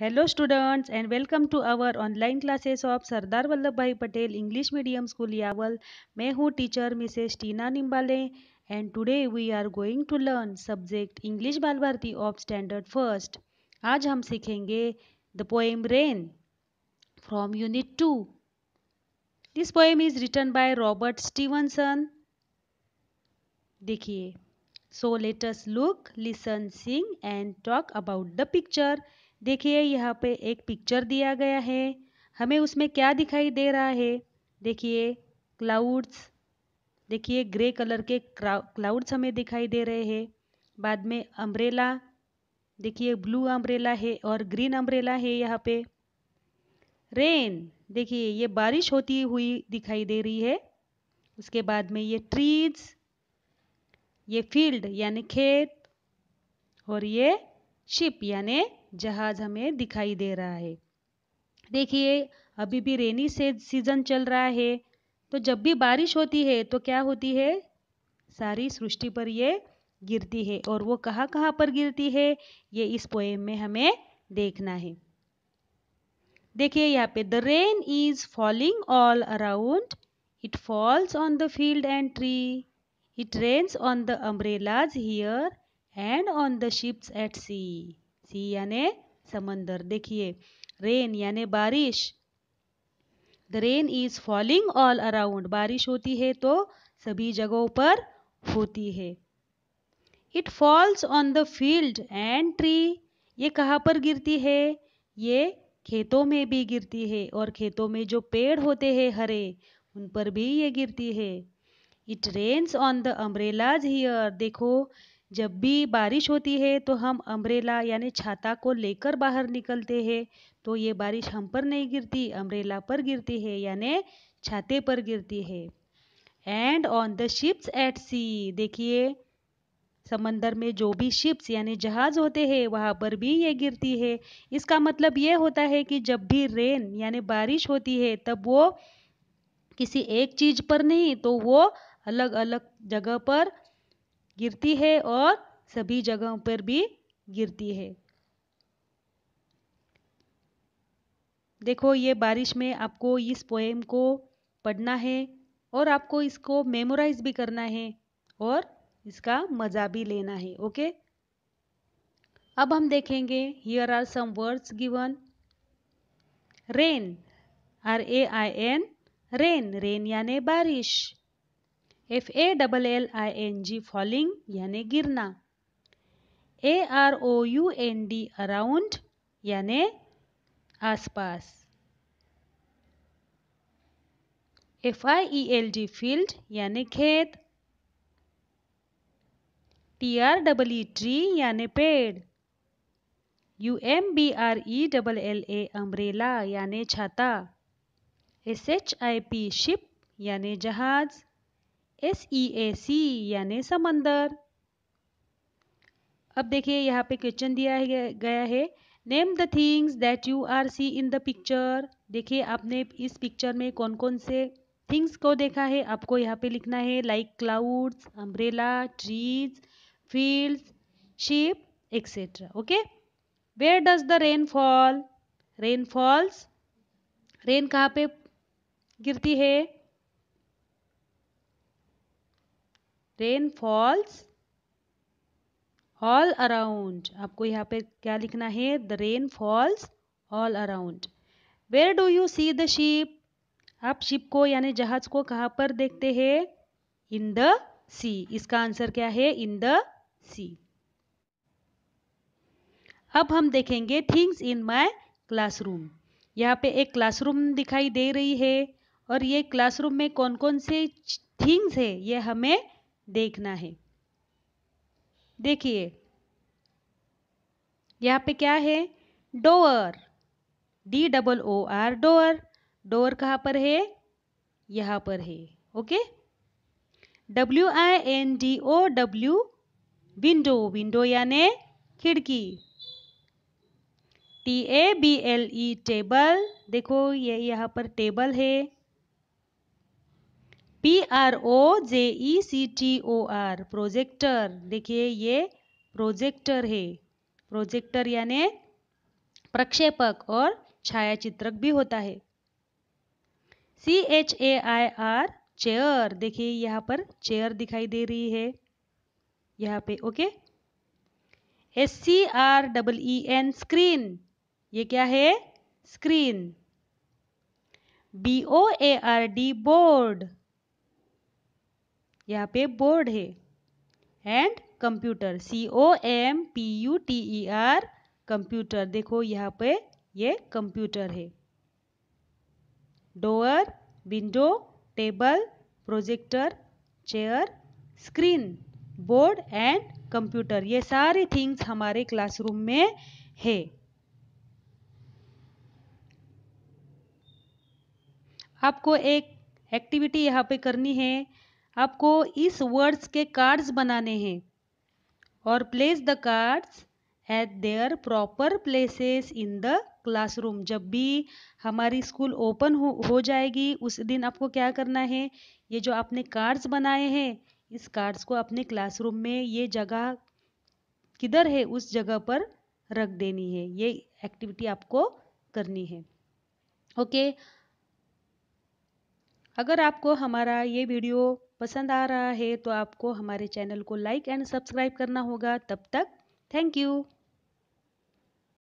hello students and welcome to our online classes of Sardar Vallabh Bhai Patel English medium school Yawal मैं हूँ teacher Mrs Tina Nimbale and today we are going to learn subject English Bal Bharati of standard first आज हम सीखेंगे the poem rain from unit two this poem is written by Robert Stevenson देखिए so let's look listen sing and talk about the picture देखिए यहाँ पे एक picture दिया गया है हमें उसमें क्या दिखाई दे रहा है देखिए क्लाउड्स देखिए ग्रे कलर के क्लाउड्स हमें दिखाई दे रहे हैं बाद में अम्ब्रेला देखिए ब्लू अम्ब्रेला है और ग्रीन अम्ब्रेला है यहाँ पे रेन देखिए ये बारिश होती हुई दिखाई दे रही है उसके बाद में ये ट्रीज ये फील्ड यानी खेत और ये शिप यानी जहाज हमें दिखाई दे रहा है देखिए अभी भी रेनी से सीजन चल रहा है तो जब भी बारिश होती है तो क्या होती है सारी सृष्टि पर ये गिरती है और वो कहाँ कहाँ पर गिरती है ये इस पोएम में हमें देखना है देखिए यहाँ पे the rain is falling all around it falls on the field and tree it rains on the umbrellas here and on the ships at sea sea यानि समंदर देखिए रेन यानि बारिश the rain is falling all around बारिश होती है तो सभी जगहों पर होती है it falls on the field and tree ये कहाँ पर गिरती है ये खेतों में भी गिरती है और खेतों में जो पेड़ होते हैं हरे उन पर भी ये गिरती है it rains on the umbrellas here देखो जब भी बारिश होती है तो हम अम्ब्रेला यानी छाता को लेकर बाहर निकलते हैं तो ये बारिश हम पर नहीं गिरती अम्ब्रेला पर गिरती है यानी छाते पर गिरती है and on the ships at sea देखिए समंदर में जो भी शिप्स यानी जहाज होते हैं वहाँ पर भी ये गिरती है इसका मतलब ये होता है कि जब भी रेन यानी बारिश होती है तब वो किसी एक चीज़ पर नहीं तो वो अलग अलग जगह पर गिरती है और सभी जगहों पर भी गिरती है देखो ये बारिश में आपको इस पोएम को पढ़ना है और आपको इसको मेमोराइज भी करना है और इसका मज़ा भी लेना है ओके अब हम देखेंगे here are some words given rain R A I N rain rain यानी बारिश F A double L I N G falling यानि गिरना A R O U N D around यानि आसपास F I E L D field यानि खेत T R double E tree यानि पेड़ U M B R E double L A umbrella यानि छाता S H I P ship यानि जहाज़ एस ई ए सी यानी समंदर अब देखिए यहाँ पे क्वेश्चन दिया है गया है name the things that you are see in the picture देखिए आपने इस पिक्चर में कौन कौन से थिंग्स को देखा है आपको यहाँ पे लिखना है like clouds umbrella trees field ship etcetera okay where does the rain fall rain falls rain कहाँ पे गिरती है रेन फॉल्स ऑल अराउंड आपको यहाँ पे क्या लिखना है the rain falls all around where do you see the ship आप शिप को यानी जहाज को कहाँ पर देखते हैं इन द सी इसका आंसर क्या है इन द सी अब हम देखेंगे थिंग्स इन क्लास क्लासरूम यहाँ पे एक क्लासरूम दिखाई दे रही है और ये क्लासरूम में कौन कौन से थिंग्स है ये हमें देखना है देखिए यहाँ पे क्या है door D double O R door door कहाँ पर है यहाँ पर है okay W I N D O W window window यानी खिड़की T A B L E table देखो ये यहाँ पर टेबल है P R O J E C T O R projector देखिए ये प्रोजेक्टर है प्रोजेक्टर यानी प्रक्षेपक और छायाचित्रक भी होता है C H A I R chair देखिए यहाँ पर चेयर दिखाई दे रही है यहाँ पे okay S C R double E N screen ये क्या है screen B O A R D board यहाँ पे बोर्ड है and computer C O M P U T E R computer देखो यहाँ पे ये कंप्यूटर है door window table projector chair screen board and computer ये सारी थिंग्स हमारे क्लासरूम में है आपको एक एक्टिविटी यहाँ पे करनी है आपको इस वर्ड्स के कार्ड्स बनाने हैं और place the cards at their proper places in the classroom जब भी हमारी स्कूल ओपन हो हो जाएगी उस दिन आपको क्या करना है ये जो आपने कार्ड्स बनाए हैं इस कार्ड्स को अपने क्लासरूम में ये जगह किधर है उस जगह पर रख देनी है ये एक्टिविटी आपको करनी है ओके अगर आपको हमारा ये वीडियो पसंद आ रहा है तो आपको हमारे चैनल को लाइक एंड सब्सक्राइब करना होगा तब तक थैंक यू